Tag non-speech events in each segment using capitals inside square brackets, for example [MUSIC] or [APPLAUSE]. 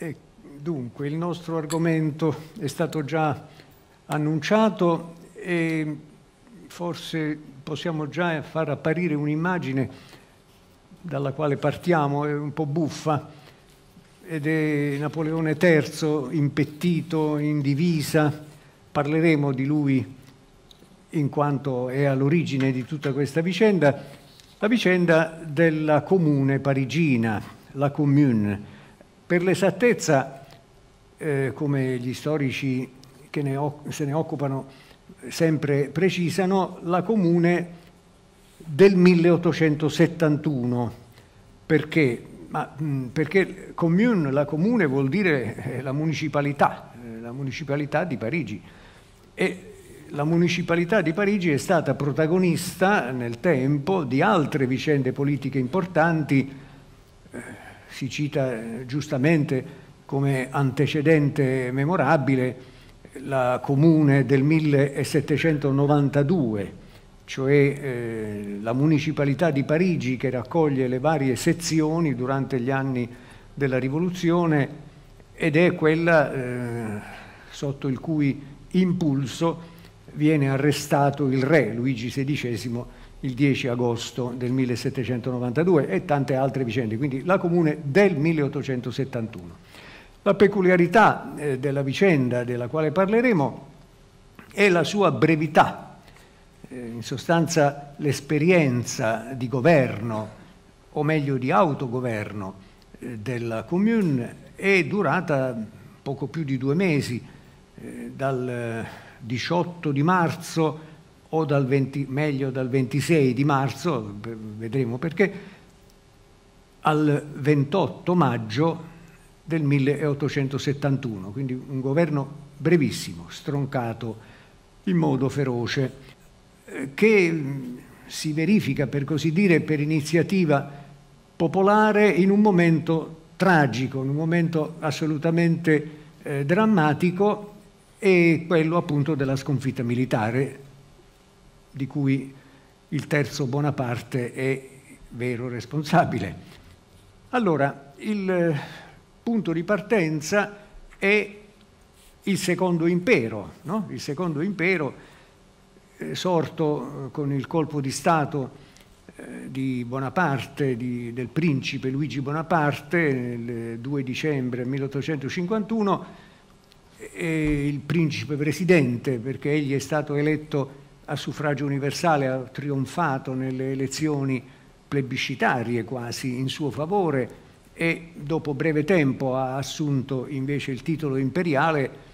E dunque, il nostro argomento è stato già annunciato e forse possiamo già far apparire un'immagine dalla quale partiamo, è un po' buffa, ed è Napoleone III impettito, in divisa, parleremo di lui in quanto è all'origine di tutta questa vicenda, la vicenda della comune parigina, la commune, per l'esattezza, eh, come gli storici che ne se ne occupano eh, sempre precisano, la comune del 1871. Perché? Ma, mh, mm, perché commune, la comune vuol dire eh, la municipalità, eh, la municipalità di Parigi. E la municipalità di Parigi è stata protagonista nel tempo di altre vicende politiche importanti. Eh, si cita eh, giustamente come antecedente memorabile la comune del 1792, cioè eh, la municipalità di Parigi che raccoglie le varie sezioni durante gli anni della rivoluzione ed è quella eh, sotto il cui impulso viene arrestato il re Luigi XVI il 10 agosto del 1792 e tante altre vicende, quindi la comune del 1871. La peculiarità eh, della vicenda della quale parleremo è la sua brevità, eh, in sostanza l'esperienza di governo, o meglio di autogoverno, eh, della Comune è durata poco più di due mesi, dal 18 di marzo o dal 20, meglio dal 26 di marzo, vedremo perché, al 28 maggio del 1871, quindi un governo brevissimo, stroncato in modo feroce, eh, che si verifica per così dire per iniziativa popolare in un momento tragico, in un momento assolutamente eh, drammatico e quello appunto della sconfitta militare di cui il terzo Bonaparte è vero responsabile. Allora, il eh, punto di partenza è il secondo impero, no? il secondo impero eh, sorto eh, con il colpo di Stato di Bonaparte, di, del principe Luigi Bonaparte, il 2 dicembre 1851, il principe presidente, perché egli è stato eletto a suffragio universale ha trionfato nelle elezioni plebiscitarie quasi in suo favore e dopo breve tempo ha assunto invece il titolo imperiale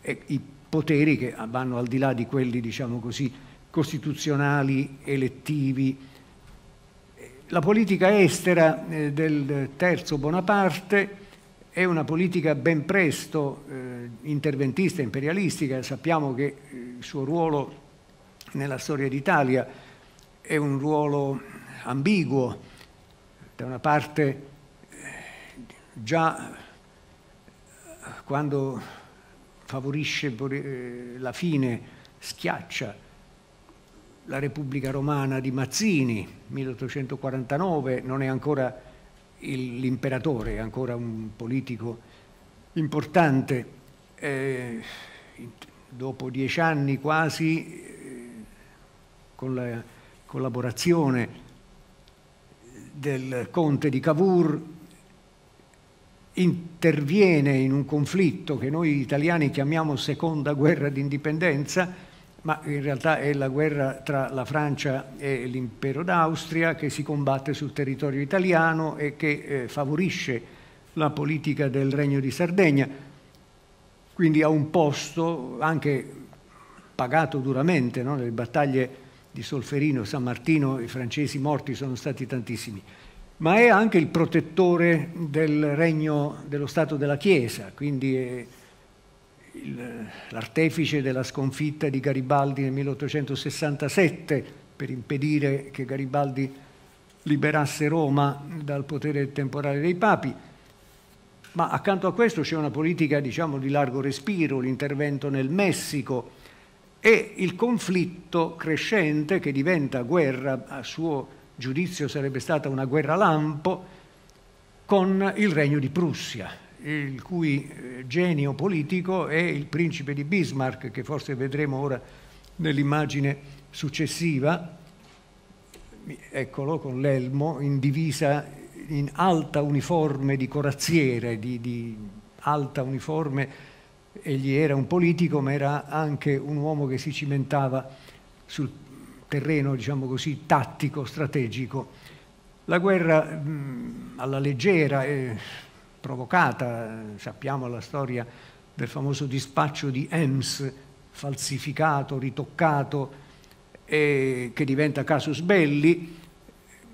e i poteri che vanno al di là di quelli, diciamo così, costituzionali, elettivi. La politica estera eh, del terzo Bonaparte è una politica ben presto eh, interventista, imperialistica, sappiamo che eh, il suo ruolo nella storia d'Italia è un ruolo ambiguo, da una parte eh, già eh, quando favorisce eh, la fine, schiaccia la Repubblica Romana di Mazzini, 1849, non è ancora l'imperatore, è ancora un politico importante. Eh, dopo dieci anni quasi con la collaborazione del conte di Cavour, interviene in un conflitto che noi italiani chiamiamo seconda guerra d'indipendenza, ma in realtà è la guerra tra la Francia e l'impero d'Austria che si combatte sul territorio italiano e che eh, favorisce la politica del Regno di Sardegna. Quindi ha un posto anche pagato duramente no? nelle battaglie di Solferino, San Martino, i francesi morti sono stati tantissimi, ma è anche il protettore del regno dello Stato della Chiesa, quindi è l'artefice della sconfitta di Garibaldi nel 1867 per impedire che Garibaldi liberasse Roma dal potere temporale dei papi. Ma accanto a questo c'è una politica diciamo, di largo respiro, l'intervento nel Messico, e il conflitto crescente che diventa guerra, a suo giudizio sarebbe stata una guerra lampo, con il regno di Prussia, il cui eh, genio politico è il principe di Bismarck, che forse vedremo ora nell'immagine successiva, eccolo con l'elmo in divisa in alta uniforme di corazziere, di, di alta uniforme Egli era un politico, ma era anche un uomo che si cimentava sul terreno, diciamo così, tattico, strategico. La guerra mh, alla leggera è provocata, sappiamo la storia del famoso dispaccio di Ems, falsificato, ritoccato, eh, che diventa casus belli,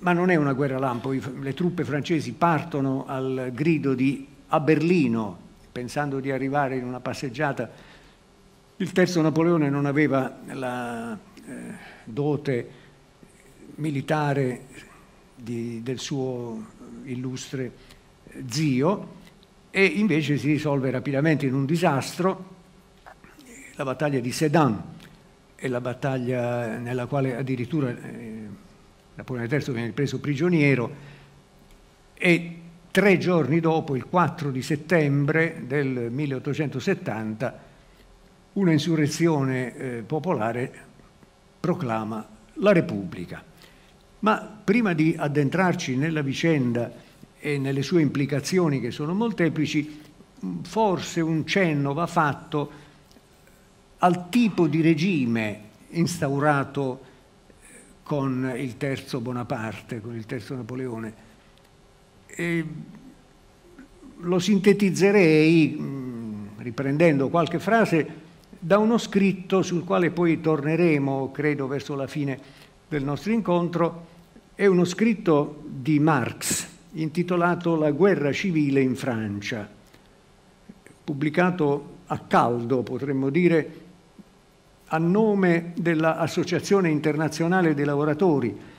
ma non è una guerra lampo. Le truppe francesi partono al grido di a Berlino pensando di arrivare in una passeggiata. Il terzo Napoleone non aveva la eh, dote militare di, del suo illustre zio e invece si risolve rapidamente in un disastro, la battaglia di Sedan e la battaglia nella quale addirittura eh, Napoleone III viene preso prigioniero e Tre giorni dopo, il 4 di settembre del 1870, una insurrezione eh, popolare proclama la Repubblica. Ma prima di addentrarci nella vicenda e nelle sue implicazioni che sono molteplici, forse un cenno va fatto al tipo di regime instaurato eh, con il terzo Bonaparte, con il terzo Napoleone Ehm, lo sintetizzerei, mm, riprendendo qualche frase, da uno scritto sul quale poi torneremo, credo, verso la fine del nostro incontro, è uno scritto di Marx intitolato La guerra civile in Francia, pubblicato a caldo, potremmo dire, a nome dell'Associazione internazionale dei lavoratori,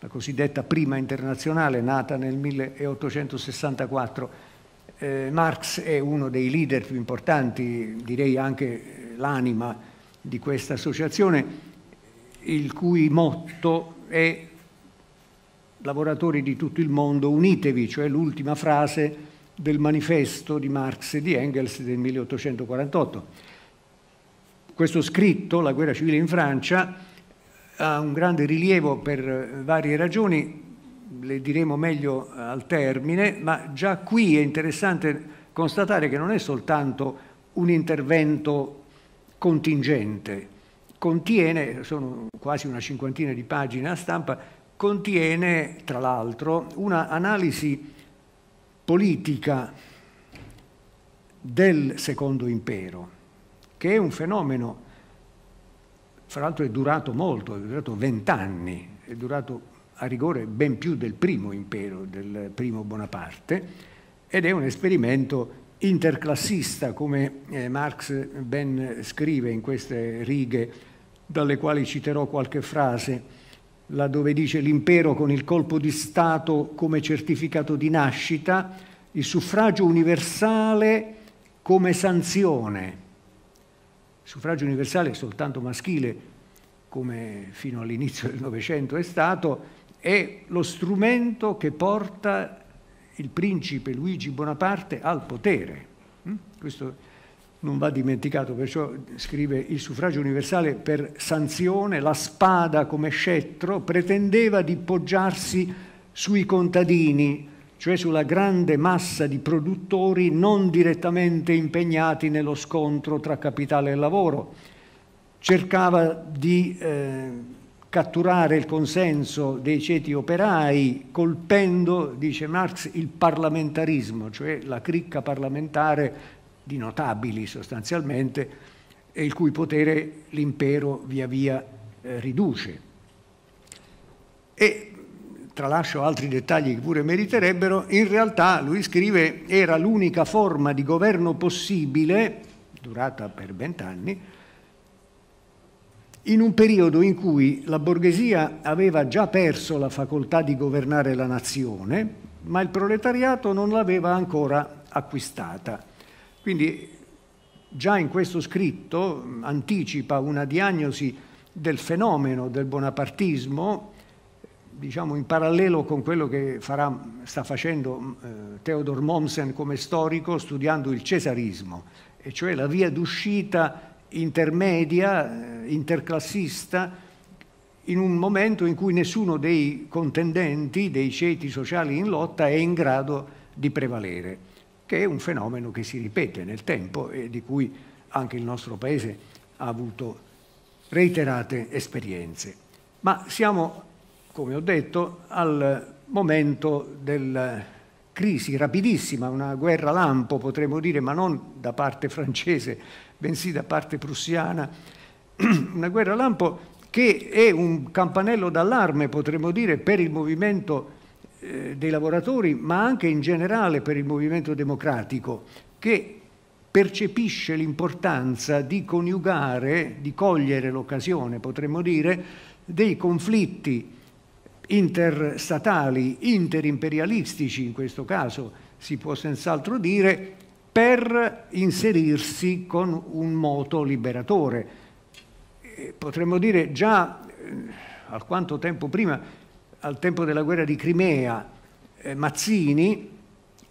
la cosiddetta prima internazionale nata nel 1864. Eh, Marx è uno dei leader più importanti, direi anche eh, l'anima di questa associazione, il cui motto è lavoratori di tutto il mondo unitevi, cioè l'ultima frase del manifesto di Marx e di Engels del 1848. Questo scritto, La guerra civile in Francia, ha un grande rilievo per eh, varie ragioni, le diremo meglio eh, al termine, ma già qui è interessante constatare che non è soltanto un intervento contingente, contiene, sono quasi una cinquantina di pagine a stampa, contiene tra l'altro un'analisi politica del secondo impero, che è un fenomeno fra l'altro è durato molto, è durato vent'anni, è durato a rigore ben più del primo impero, del primo Bonaparte, ed è un esperimento interclassista, come eh, Marx ben scrive in queste righe, dalle quali citerò qualche frase, laddove dice l'impero con il colpo di Stato come certificato di nascita, il suffragio universale come sanzione suffragio universale soltanto maschile, come fino all'inizio del Novecento è stato, è lo strumento che porta il principe Luigi Bonaparte al potere. Mm? Questo non va dimenticato, perciò scrive il suffragio universale per sanzione, la spada come scettro pretendeva di poggiarsi sui contadini, cioè sulla grande massa di produttori non direttamente impegnati nello scontro tra capitale e lavoro. Cercava di eh, catturare il consenso dei ceti operai colpendo, dice Marx, il parlamentarismo, cioè la cricca parlamentare di notabili sostanzialmente, e il cui potere l'impero via via eh, riduce. E tralascio altri dettagli che pure meriterebbero, in realtà lui scrive era l'unica forma di governo possibile, durata per vent'anni, in un periodo in cui la borghesia aveva già perso la facoltà di governare la nazione, ma il proletariato non l'aveva ancora acquistata. Quindi già in questo scritto anticipa una diagnosi del fenomeno del bonapartismo diciamo, in parallelo con quello che farà, sta facendo mm, eh, Theodor Mommsen come storico studiando il cesarismo, e cioè la via d'uscita intermedia, eh, interclassista, in un momento in cui nessuno dei contendenti, dei ceti sociali in lotta, è in grado di prevalere, che è un fenomeno che si ripete nel tempo e di cui anche il nostro Paese ha avuto reiterate esperienze. Ma siamo come ho detto, al momento della crisi rapidissima, una guerra lampo potremmo dire, ma non da parte francese, bensì da parte prussiana, [CLEARS THROAT] una guerra lampo che è un campanello d'allarme, potremmo dire, per il movimento eh, dei lavoratori, ma anche in generale per il movimento democratico, che percepisce l'importanza di coniugare, di cogliere l'occasione, potremmo dire, dei conflitti interstatali, interimperialistici in questo caso si può senz'altro dire, per inserirsi con un moto liberatore. Eh, potremmo dire già eh, alquanto tempo prima, al tempo della guerra di Crimea, eh, Mazzini,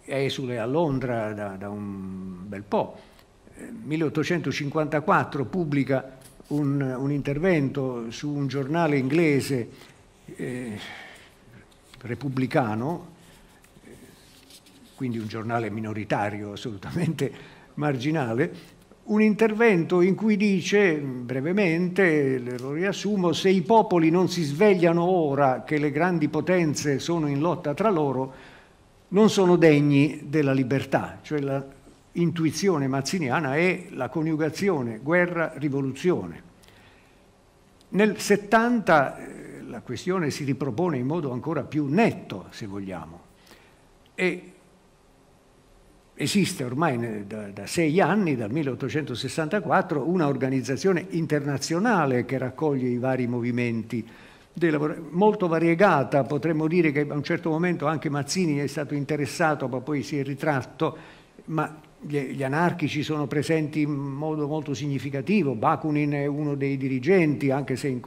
esule a Londra da, da un bel po', 1854 pubblica un, un intervento su un giornale inglese eh, repubblicano, eh, quindi un giornale minoritario assolutamente [LAUGHS] marginale, un intervento in cui dice, brevemente, lo riassumo, se i popoli non si svegliano ora che le grandi potenze sono in lotta tra loro, non sono degni della libertà, cioè l'intuizione mazziniana è la coniugazione guerra-rivoluzione. Nel 70 la questione si ripropone in modo ancora più netto, se vogliamo. E esiste ormai da, da, sei anni, dal 1864, un'organizzazione internazionale che raccoglie i vari movimenti, molto variegata, potremmo dire che a un certo momento anche Mazzini è stato interessato, ma poi si è ritratto, ma gli, anarchici sono presenti in modo molto significativo, Bakunin è uno dei dirigenti, anche se in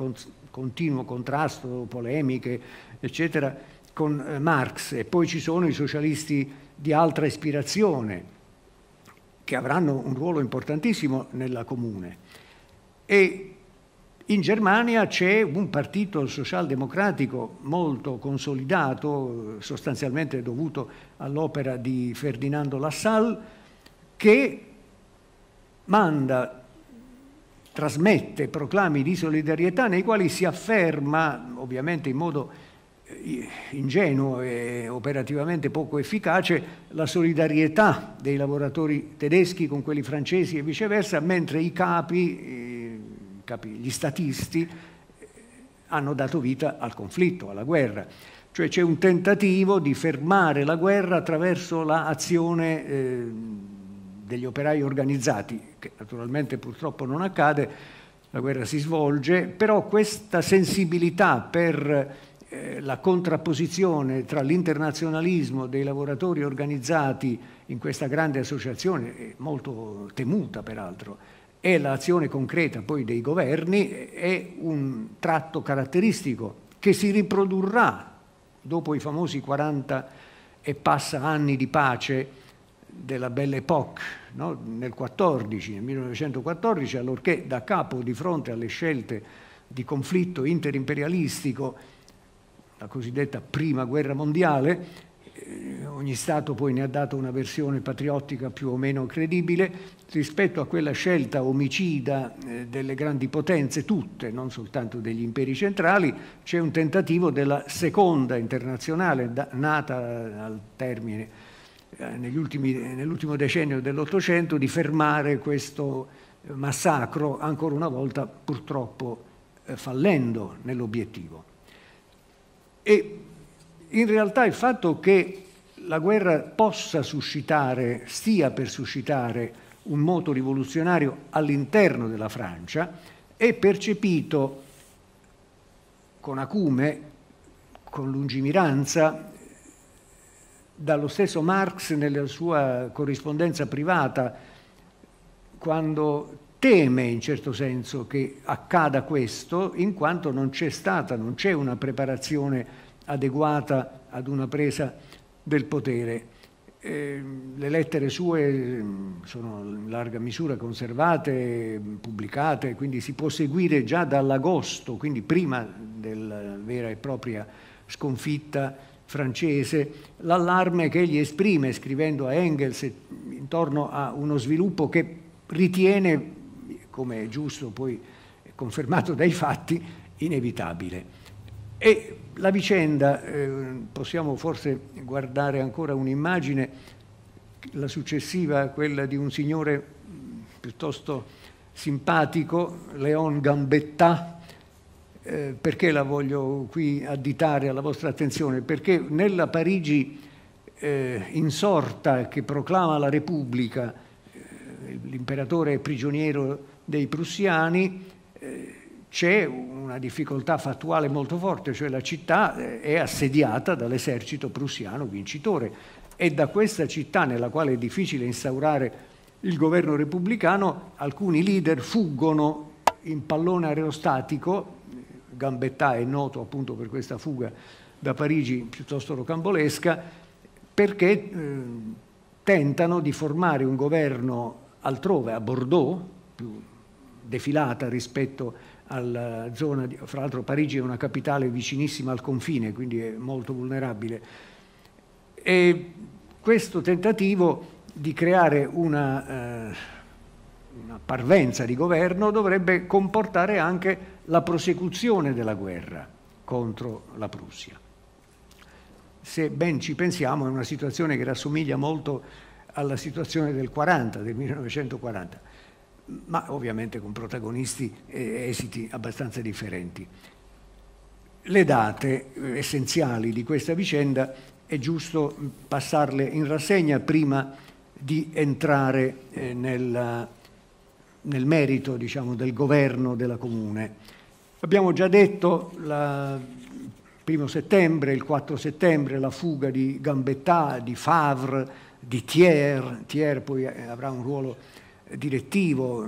continuo contrasto, polemiche, eccetera, con eh, Marx e poi ci sono i socialisti di altra ispirazione che avranno un ruolo importantissimo nella comune. E in Germania c'è un partito socialdemocratico molto consolidato, sostanzialmente dovuto all'opera di Ferdinando Lassalle, che manda trasmette proclami di solidarietà nei quali si afferma, ovviamente in modo eh, ingenuo e operativamente poco efficace, la solidarietà dei lavoratori tedeschi con quelli francesi e viceversa, mentre i capi, i eh, capi gli statisti, eh, hanno dato vita al conflitto, alla guerra. Cioè c'è un tentativo di fermare la guerra attraverso l'azione... La eh, degli operai organizzati, che naturalmente purtroppo non accade, la guerra si svolge, però questa sensibilità per eh, la contrapposizione tra l'internazionalismo dei lavoratori organizzati in questa grande associazione, molto temuta peraltro, e l'azione concreta poi dei governi è un tratto caratteristico che si riprodurrà dopo i famosi 40 e passa anni di pace della Belle Époque no? nel, 14, nel 1914, allorché da capo di fronte alle scelte di conflitto interimperialistico, la cosiddetta prima guerra mondiale, eh, ogni Stato poi ne ha dato una versione patriottica più o meno credibile, rispetto a quella scelta omicida eh, delle grandi potenze, tutte, non soltanto degli imperi centrali, c'è un tentativo della seconda internazionale, nata al termine eh, ultimi, nell'ultimo decennio dell'Ottocento di fermare questo eh, massacro, ancora una volta purtroppo eh, fallendo nell'obiettivo. E in realtà il fatto che la guerra possa suscitare, stia per suscitare un moto rivoluzionario all'interno della Francia, è percepito con acume, con lungimiranza, dallo stesso Marx nella sua corrispondenza privata, quando teme in certo senso che accada questo, in quanto non c'è stata, non c'è una preparazione adeguata ad una presa del potere. Eh, le lettere sue mm, sono in larga misura conservate, pubblicate, quindi si può seguire già dall'agosto, quindi prima della vera e propria sconfitta francese, l'allarme che egli esprime scrivendo a Engels intorno a uno sviluppo che ritiene, come è giusto poi confermato dai fatti, inevitabile. E la vicenda, eh, possiamo forse guardare ancora un'immagine, la successiva, quella di un signore mm, piuttosto simpatico, Léon Gambetta, eh, perché la voglio qui additare alla vostra attenzione? Perché nella Parigi eh, insorta che proclama la Repubblica, eh, l'imperatore è prigioniero dei prussiani, eh, c'è una difficoltà fattuale molto forte, cioè la città eh, è assediata dall'esercito prussiano vincitore e da questa città nella quale è difficile instaurare il governo repubblicano alcuni leader fuggono in pallone aerostatico Gambetta è noto appunto per questa fuga da Parigi piuttosto rocambolesca, perché eh, tentano di formare un governo altrove, a Bordeaux, più defilata rispetto alla zona, di, fra l'altro Parigi è una capitale vicinissima al confine, quindi è molto vulnerabile. E questo tentativo di creare una... Eh, una parvenza di governo dovrebbe comportare anche la prosecuzione della guerra contro la Prussia. Se ben ci pensiamo è una situazione che rassomiglia molto alla situazione del 40, del 1940, ma ovviamente con protagonisti e esiti abbastanza differenti. Le date eh, essenziali di questa vicenda è giusto passarle in rassegna prima di entrare eh, nella nel merito diciamo, del governo della comune. Abbiamo già detto il primo settembre, il 4 settembre, la fuga di Gambetta, di Favre, di Thiers, Thiers poi eh, avrà un ruolo direttivo, eh,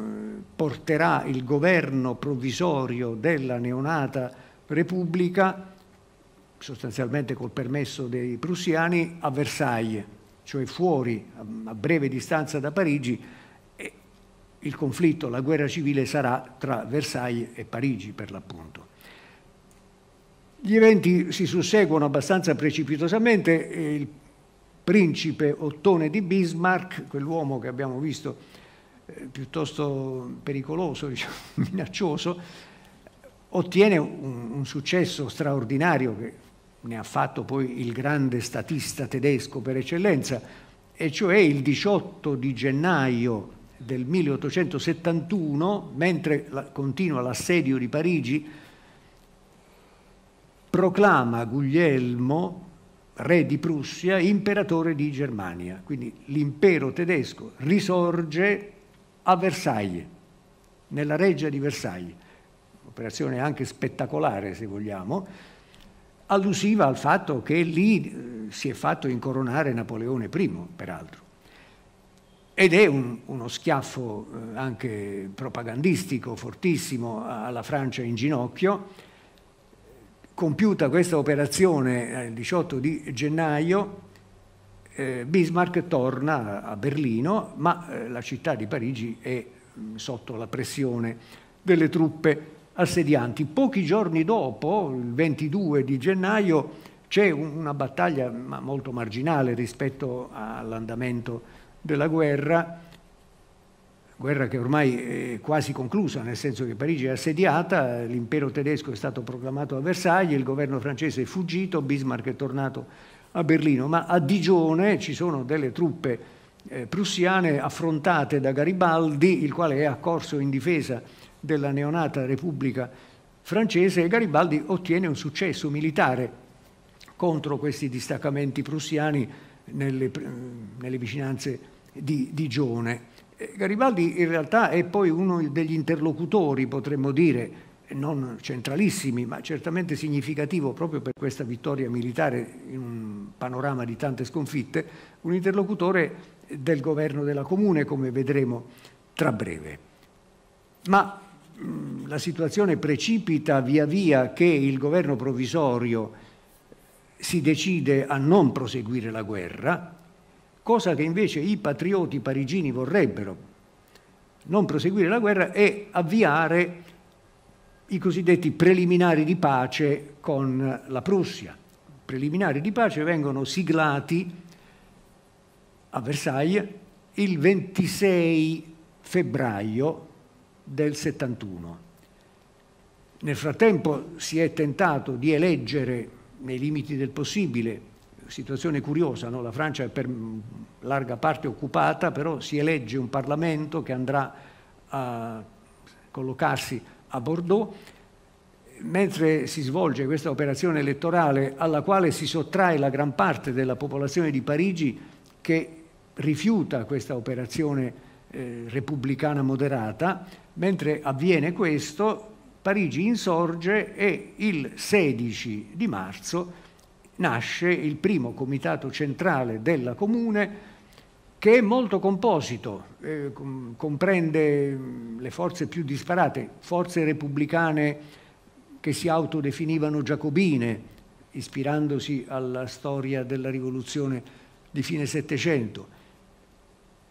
porterà il governo provvisorio della neonata Repubblica, sostanzialmente col permesso dei prussiani, a Versailles, cioè fuori, a breve distanza da Parigi, il conflitto, la guerra civile sarà tra Versailles e Parigi per l'appunto. Gli eventi si susseguono abbastanza precipitosamente, il principe Ottone di Bismarck, quell'uomo che abbiamo visto eh, piuttosto pericoloso, [LAUGHS] diciamo, minaccioso, ottiene un, un successo straordinario che ne ha fatto poi il grande statista tedesco per eccellenza, e cioè il 18 di gennaio del 1871, mentre la, continua l'assedio di Parigi, proclama Guglielmo, re di Prussia, imperatore di Germania. Quindi l'impero tedesco risorge a Versailles, nella reggia di Versailles, operazione anche spettacolare se vogliamo, allusiva al fatto che lì eh, si è fatto incoronare Napoleone I, peraltro ed è un, uno schiaffo eh, anche propagandistico fortissimo alla Francia in ginocchio. Compiuta questa operazione il 18 di gennaio, eh, Bismarck torna a Berlino, ma eh, la città di Parigi è mh, mm, sotto la pressione delle truppe assedianti. Pochi giorni dopo, il 22 di gennaio, c'è un, una battaglia ma molto marginale rispetto all'andamento della guerra, guerra che ormai è quasi conclusa, nel senso che Parigi è assediata, l'impero tedesco è stato proclamato a Versailles, il governo francese è fuggito, Bismarck è tornato a Berlino, ma a Digione ci sono delle truppe eh, prussiane affrontate da Garibaldi, il quale è accorso in difesa della neonata Repubblica francese e Garibaldi ottiene un successo militare contro questi distaccamenti prussiani nelle, nelle vicinanze di, di Gione. Eh, Garibaldi in realtà è poi uno degli interlocutori, potremmo dire, non centralissimi, ma certamente significativo proprio per questa vittoria militare in un panorama di tante sconfitte, un interlocutore del governo della comune, come vedremo tra breve. Ma mh, mm, la situazione precipita via via che il governo provvisorio si decide a non proseguire la guerra, cosa che invece i patrioti parigini vorrebbero, non proseguire la guerra e avviare i cosiddetti preliminari di pace con la Prussia. Preliminari di pace vengono siglati a Versailles il 26 febbraio del 71. Nel frattempo si è tentato di eleggere nei limiti del possibile. Situazione curiosa, no? la Francia è per larga parte occupata, però si elegge un Parlamento che andrà a collocarsi a Bordeaux mentre si svolge questa operazione elettorale alla quale si sottrae la gran parte della popolazione di Parigi che rifiuta questa operazione eh, repubblicana moderata, mentre avviene questo, Parigi insorge e il 16 di marzo nasce il primo comitato centrale della comune che è molto composito, eh, comprende mm, le forze più disparate, forze repubblicane che si autodefinivano giacobine, ispirandosi alla storia della rivoluzione di fine Settecento,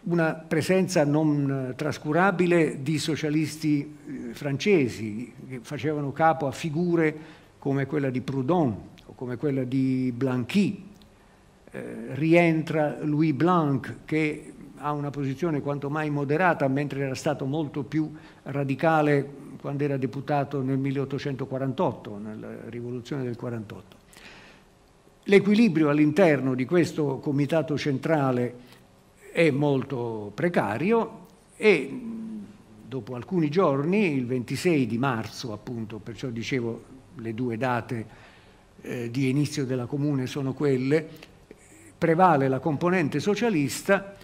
una presenza non eh, trascurabile di socialisti eh, francesi che facevano capo a figure come quella di Proudhon o come quella di Blanqui. Eh, rientra Louis Blanc che ha una posizione quanto mai moderata, mentre era stato molto più radicale quando era deputato nel 1848, nella rivoluzione del 48. L'equilibrio all'interno di questo comitato centrale è molto precario e mm, dopo alcuni giorni, il 26 di marzo appunto, perciò dicevo le due date eh, di inizio della comune sono quelle, prevale la componente socialista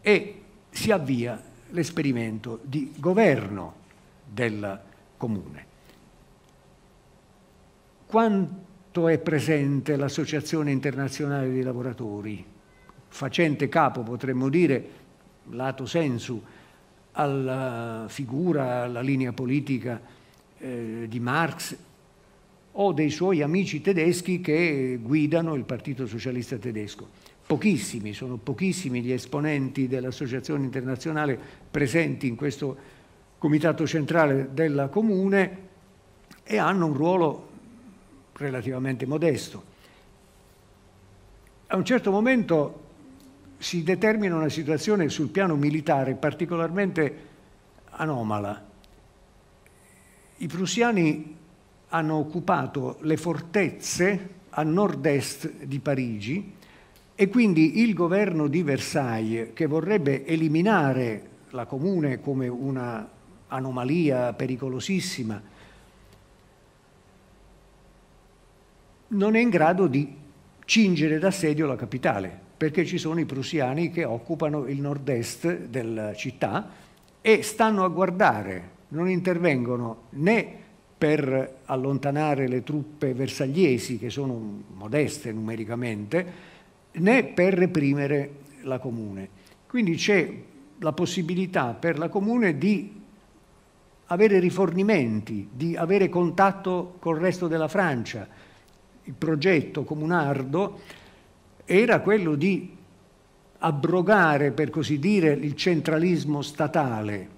e si avvia l'esperimento di governo della comune. Quanto è presente l'Associazione Internazionale dei Lavoratori? facente capo, potremmo dire, lato sensu, alla figura, alla linea politica eh, di Marx o dei suoi amici tedeschi che guidano il Partito Socialista Tedesco. Pochissimi, sono pochissimi gli esponenti dell'Associazione Internazionale presenti in questo Comitato Centrale della Comune e hanno un ruolo relativamente modesto. A un certo momento si determina una situazione sul piano militare particolarmente anomala. I prussiani hanno occupato le fortezze a nord-est di Parigi e quindi il governo di Versailles, che vorrebbe eliminare la comune come una anomalia pericolosissima, non è in grado di cingere d'assedio la capitale, perché ci sono i prussiani che occupano il nord-est della città e stanno a guardare, non intervengono né per allontanare le truppe versagliesi, che sono modeste numericamente, né per reprimere la comune. Quindi c'è la possibilità per la comune di avere rifornimenti, di avere contatto col resto della Francia. Il progetto comunardo era quello di abrogare, per così dire, il centralismo statale.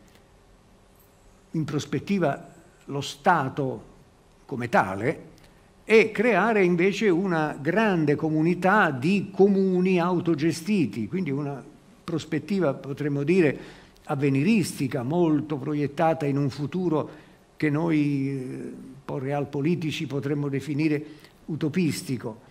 In prospettiva lo Stato come tale e creare invece una grande comunità di comuni autogestiti, quindi una prospettiva, potremmo dire, avveniristica, molto proiettata in un futuro che noi eh, po' realpolitici potremmo definire utopistico.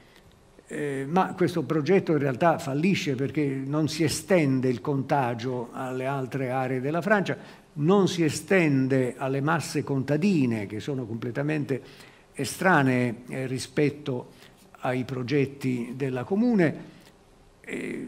Eh, ma questo progetto in realtà fallisce perché non si estende il contagio alle altre aree della Francia, non si estende alle masse contadine che sono completamente estranee eh, rispetto ai progetti della Comune. Eh,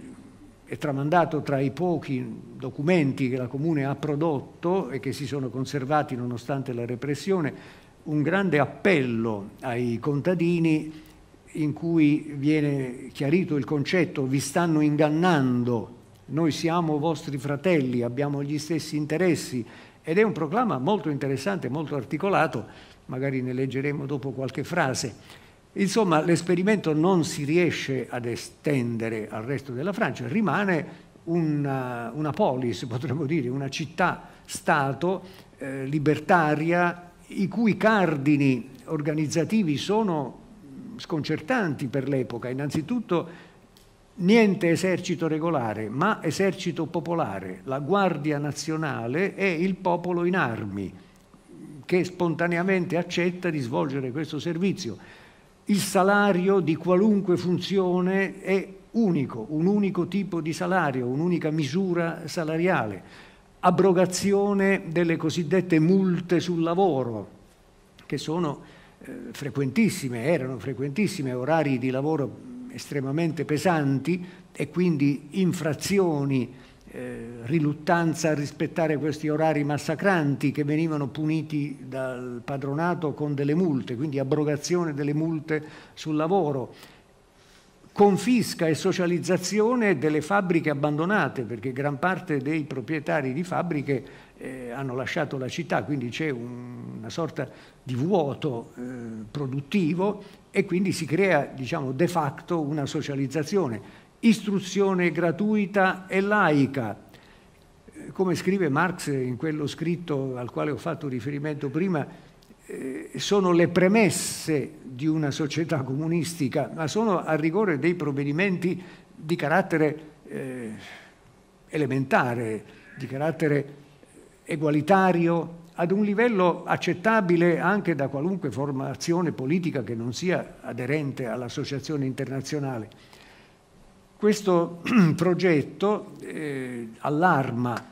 è tramandato tra i pochi documenti che la Comune ha prodotto e che si sono conservati nonostante la repressione un grande appello ai contadini in cui viene chiarito il concetto vi stanno ingannando, noi siamo vostri fratelli, abbiamo gli stessi interessi ed è un proclama molto interessante, molto articolato, magari ne leggeremo dopo qualche frase. Insomma, l'esperimento non si riesce ad estendere al resto della Francia, rimane una, una polis, potremmo dire, una città-stato eh, libertaria i cui cardini organizzativi sono sconcertanti per l'epoca. Innanzitutto niente esercito regolare, ma esercito popolare. La Guardia Nazionale è il popolo in armi che spontaneamente accetta di svolgere questo servizio. Il salario di qualunque funzione è unico, un unico tipo di salario, un'unica misura salariale. Abrogazione delle cosiddette multe sul lavoro, che sono eh, frequentissime, erano frequentissime, orari di lavoro estremamente pesanti e quindi infrazioni, eh, riluttanza a rispettare questi orari massacranti che venivano puniti dal padronato con delle multe, quindi abrogazione delle multe sul lavoro confisca e socializzazione delle fabbriche abbandonate, perché gran parte dei proprietari di fabbriche eh, hanno lasciato la città, quindi c'è un, una sorta di vuoto eh, produttivo e quindi si crea, diciamo, de facto una socializzazione. Istruzione gratuita e laica, eh, come scrive Marx in quello scritto al quale ho fatto riferimento prima, eh, sono le premesse di una società comunistica, ma sono a rigore dei provvedimenti di carattere eh, elementare, di carattere egualitario, ad un livello accettabile anche da qualunque formazione politica che non sia aderente all'associazione internazionale. Questo [CLEARS THROAT] progetto eh, allarma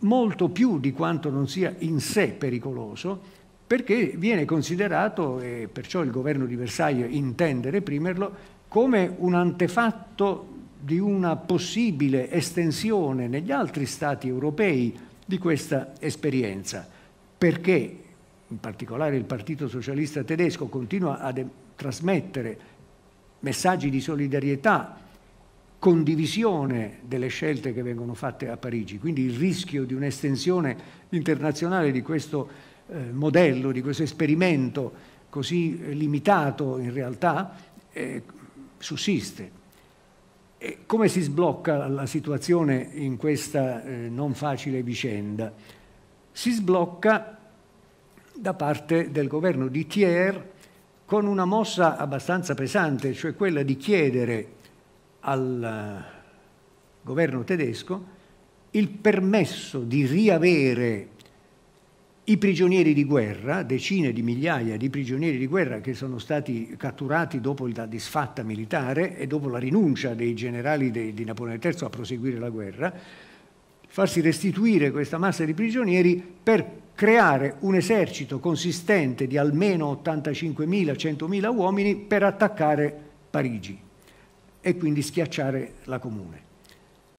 molto più di quanto non sia in sé pericoloso perché viene considerato, e perciò il governo di Versailles intende reprimerlo, come un antefatto di una possibile estensione negli altri stati europei di questa esperienza, perché in particolare il Partito Socialista tedesco continua a trasmettere messaggi di solidarietà, condivisione delle scelte che vengono fatte a Parigi, quindi il rischio di un'estensione internazionale di questo eh, modello, di questo esperimento così eh, limitato in realtà, eh, sussiste. E come si sblocca la situazione in questa eh, non facile vicenda? Si sblocca da parte del governo di Thiers con una mossa abbastanza pesante, cioè quella di chiedere al eh, governo tedesco il permesso di riavere i prigionieri di guerra, decine di migliaia di prigionieri di guerra che sono stati catturati dopo la disfatta militare e dopo la rinuncia dei generali di Napoleone III a proseguire la guerra, farsi restituire questa massa di prigionieri per creare un esercito consistente di almeno 85.000-100.000 uomini per attaccare Parigi e quindi schiacciare la comune.